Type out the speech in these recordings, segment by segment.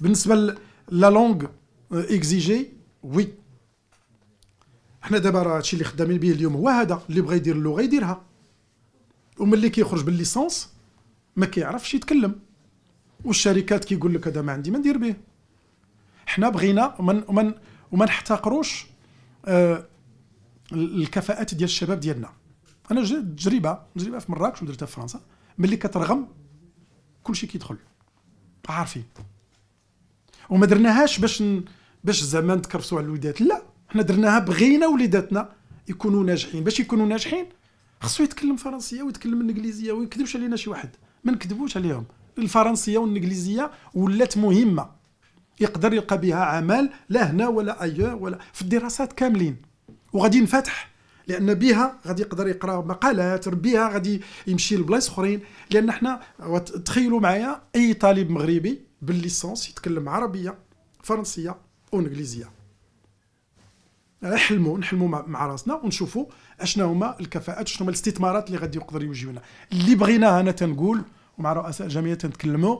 بالنسبه لا لونغ اكزيجي وي حنا دابا راه هادشي اللي خدامين به اليوم هو هذا اللي بغى يدير اللغه يديرها وملي كيخرج بالليسونس ما كيعرفش يتكلم والشركات كيقول لك هذا ما عندي ما ندير به حنا بغينا ومن ومن وما نحتقروش آه الكفاءات ديال الشباب ديالنا انا تجربه تجربه في مراكش ودرتها في فرنسا ملي كترغم كلشي كيدخل عارفين وما درناهاش باش ن... باش زعما نتكرفسوا على الوليدات لا حنا درناها بغينا وليداتنا يكونوا ناجحين باش يكونوا ناجحين خصو يتكلم فرنسيه ويتكلم الانجليزيه وما يكذبش علينا شي واحد ما نكذبوش عليهم الفرنسيه والانجليزيه ولات مهمه يقدر يلقى بها عمل لا هنا ولا ايو ولا في الدراسات كاملين وغادي ينفتح لان بها غادي يقدر يقرا مقالات بها غادي يمشي لبلايص اخرين لان حنا تخيلوا معايا اي طالب مغربي بالليسونس يتكلم عربيه فرنسيه وانجليزيه نحلموا نحلموا مع راسنا ونشوفوا اشنا هما الكفاءات شنو هما الاستثمارات اللي غادي يقدر يوجيونا اللي بغيناها انا تنقول ومع رؤساء الجمعيه تنتكلموا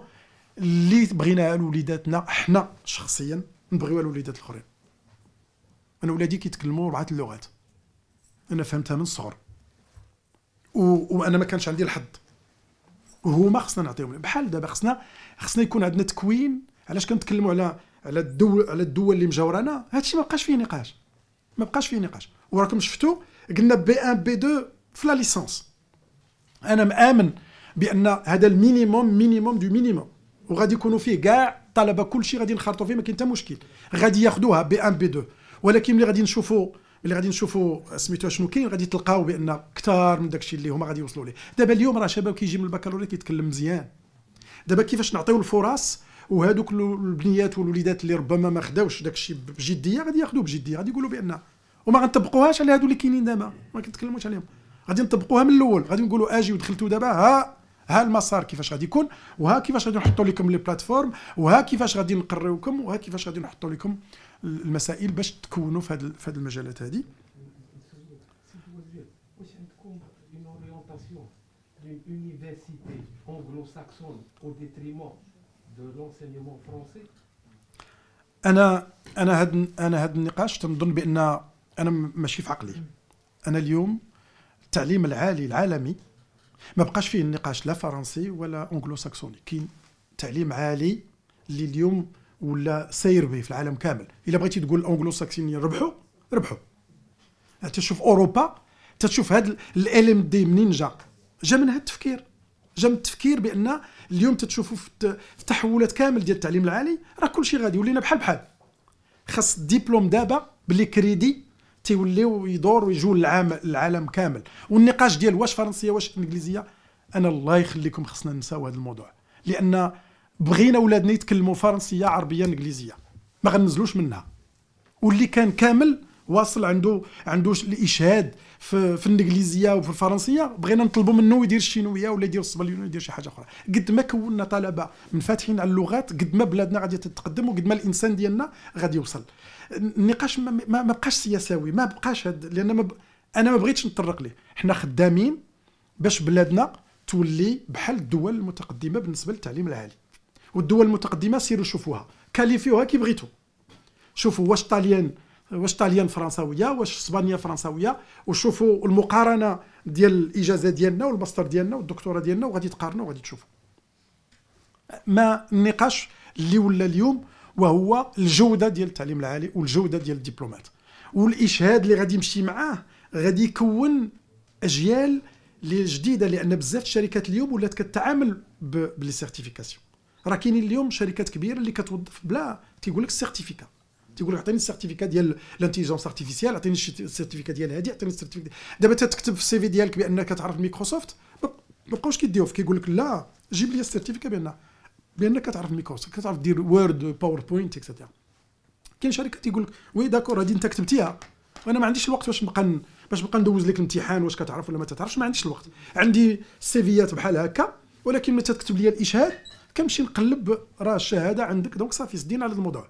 اللي بغيناها لوليداتنا حنا شخصيا نبغيوها لوليدات الاخرين انا ولادي كيتكلموا اربعه اللغات انا فهمتها من الصغر و... وانا ما كانش عندي الحظ وهما خصنا نعطيهم بحال دابا خصنا خصنا يكون عندنا تكوين علاش كنتكلموا على على الدول على الدول اللي مجاورانا هادشي ما بقاش فيه نقاش ما بقاش فيه نقاش وراكم شفتوا قلنا بي 1 بي 2 في لا ليسونس انا مامن بان هذا المينيموم مينيموم دو مينيموم وغادي يكونوا فيه كاع الطلبه كلشي غادي نخرطوا فيه ما كاين حتى مشكل غادي ياخذوها بي 1 بي 2 ولكن ملي غادي نشوفوا اللي غادي نشوفوا سميتو شنو كاين غادي تلقاو بان كثار من داكشي اللي هما غادي يوصلوا ليه دابا اليوم راه شباب كيجي من البكالوريا كيتكلم مزيان دابا كيفاش نعطيو الفرص وهذوك البنيات والوليدات اللي ربما ما خداوش داكشي بجديه غادي ياخذوه بجديه غادي يقولوا بان وما غنطبقوهاش على هذو اللي كاينين دابا ما كنتكلموش عليهم غادي نطبقوها من الاول غادي نقولوا اجي ودخلتوا دابا ها ها المسار كيفاش غادي يكون وها كيفاش غادي نحطوا لكم لي بلاتفورم وها كيفاش غادي نقريوكم وها كيفاش غادي نحطوا لكم المسائل باش تكونوا في هذه في هذه المجالات هذه انا انا هاد انا هاد النقاش تنظن بان انا ماشي في عقلي انا اليوم التعليم العالي العالمي ما بقاش فيه النقاش لا فرنسي ولا انجلو ساكسوني كاين تعليم عالي اللي اليوم ولا ساير به في العالم كامل الا بغيتي تقول الانجلو ساكسينيين ربحوا ربحوا تشوف اوروبا تشوف هذا ال ام دي منين جا جا من هذا التفكير جا من التفكير بان اليوم تتشوفوا في التحولات كامل ديال التعليم العالي راه كلشي غادي ولينا بحال بحال خاص الدبلوم دابا بلي كريدي تيوليو يدور ويجوا العام العالم كامل والنقاش ديال واش فرنسيه واش انجليزيه انا الله يخليكم خصنا ننساو هذا الموضوع لان بغينا ولادنا يتكلموا فرنسيه عربيه انجليزيه ما غنزلوش منها واللي كان كامل واصل عنده عنده الاشهاد في, في الانجليزيه وفي الفرنسيه بغينا نطلبوا منه يدير الشينويه ولا يدير الصبليون يدير شي حاجه اخرى قد ما كونا طلبه منفتحين على اللغات قد ما بلادنا غادي تتقدم وقد ما الانسان ديالنا غادي يوصل النقاش ما, ما, ما بقاش سياساوي ما بقاش هاد لان ما ب... انا ما بغيتش نطرق ليه حنا خدامين باش بلادنا تولي بحال الدول المتقدمه بالنسبه للتعليم العالي والدول المتقدمه سيروا شوفوها كاليفيوها كي بغيتو شوفوا واش طاليان واش طاليان فرنساويه واش اسبانيا فرنساويه وشوفوا المقارنه ديال الاجازه ديالنا والماستر ديالنا والدكتوراه ديالنا وغادي تقارنوا وغادي تشوفوا ما النقاش اللي ولا اليوم وهو الجوده ديال التعليم العالي والجوده ديال الدبلومات والاشهاد اللي غادي يمشي معاه غادي يكون اجيال جديده لان بزاف الشركات اليوم ولات كتعامل بلي سيرتيفيكاسيون راه كاينين اليوم شركات كبيره اللي كتوظف بلا تيقول لك السيرتيفيكا تيقول لك عطيني السيرتيفيكا ديال الانتيليجونس ارتيفيسيال عطيني السيرتيفيكا ديال هادي عطيني السيرتيفيكا دابا تكتب في السي في ديالك بانك تعرف مايكروسوفت ما بقاوش فيك كيقول لك لا جيب لي السيرتيفيكا بان بانك كتعرف مايكروسوفت كتعرف دير وورد باوربوينت اكسيتيرا كاين شركه تيقول لك وي داكور هادي انت كتبتيها وانا ما عنديش الوقت باش نبقى باش نبقى ندوز لك الامتحان واش كتعرف ولا ما تعرفش ما عنديش الوقت عندي سيفيات بحال هكا ولكن متى تكتب لي الاشهاد كنمشي نقلب راه الشهاده عندك دونك صافي سدينا على الموضوع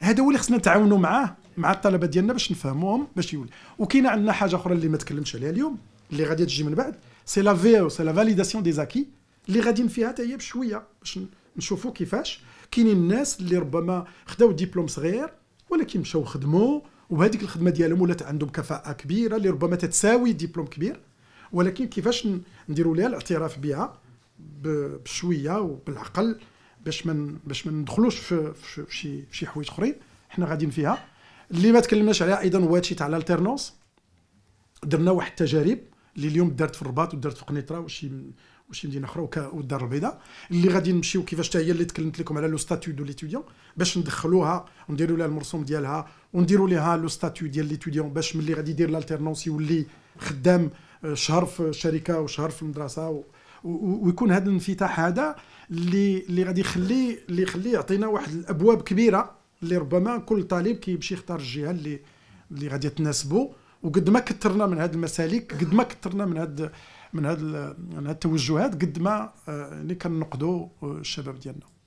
هذا هو اللي خصنا نتعاونوا معاه مع الطلبه ديالنا باش نفهموهم باش يولي وكاينه عندنا حاجه اخرى اللي ما تكلمتش عليها اليوم اللي غادي تجي من بعد سي لا في او سي لا فاليداسيون دي زاكي اللي غادي فيها حتى هي بشويه باش نشوفوا كيفاش كاينين الناس اللي ربما خداو ديبلوم صغير ولكن مشاو خدموا وهذيك الخدمه ديالهم ولات عندهم كفاءه كبيره اللي ربما تتساوي ديبلوم كبير ولكن كيفاش نديروا لها الاعتراف بها بشويه وبالعقل باش ما باش ما ندخلوش في, في شي شي حوايج اخرين حنا غاديين فيها اللي ما تكلمناش عليها ايضا هو هادشي تاع الالترنونس درنا واحد التجارب اللي اليوم دارت في الرباط ودارت في قنيطره وشي وشي مدينه اخرى والدار البيضاء اللي غادي نمشيو كيفاش حتى هي اللي تكلمت لكم على لو ستاتيو دو ليتيديون باش ندخلوها ونديروا لها المرسوم ديالها ونديروا لها لو ستاتيو ديال ليتيديون باش ملي غادي يدير الالترنونس يولي خدام آه، شهر في الشركه وشهر في المدرسه ويكون هذا الانفتاح هذا اللي اللي غادي يخلي اللي يخلي يعطينا واحد الابواب كبيره اللي ربما كل طالب كيمشي يختار الجهه اللي اللي غادي تناسبه وقد ما كثرنا من هذه المسالك قد ما كثرنا من هذا من هذا التوجهات قد ما آه، يعني كنقدوا آه، الشباب ديالنا